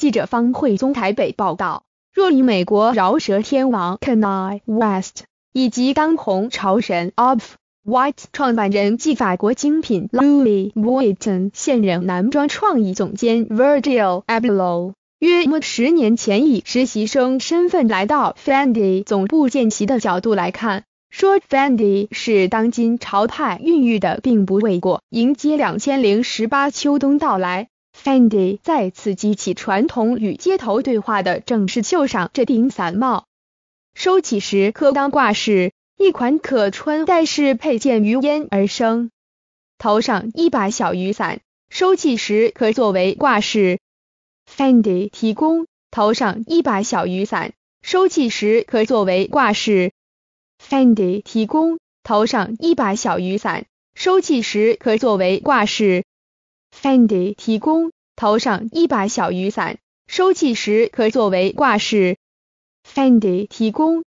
记者方慧宗台北报道，若以美国饶舌天王 k a n a i West 以及当红潮神 Off White 创办人及法国精品 Louis Vuitton 现任男装创意总监 Virgil Abloh 约莫十年前以实习生身份来到 Fendi 总部见习的角度来看，说 Fendi 是当今潮派孕育的，并不为过。迎接两千零十八秋冬到来。Fendi 再次激起传统与街头对话的，正式袖上这顶伞帽。收起时可当挂饰，一款可穿戴式配件于焉而生。头上一把小雨伞，收起时可作为挂饰。Fendi 提供。头上一把小雨伞，收起时可作为挂饰。Fendi 提供。头上一把小雨伞，收起时可作为挂饰。Fendi 提供。头上一把小雨伞，收起时可作为挂饰。Fendi 提供。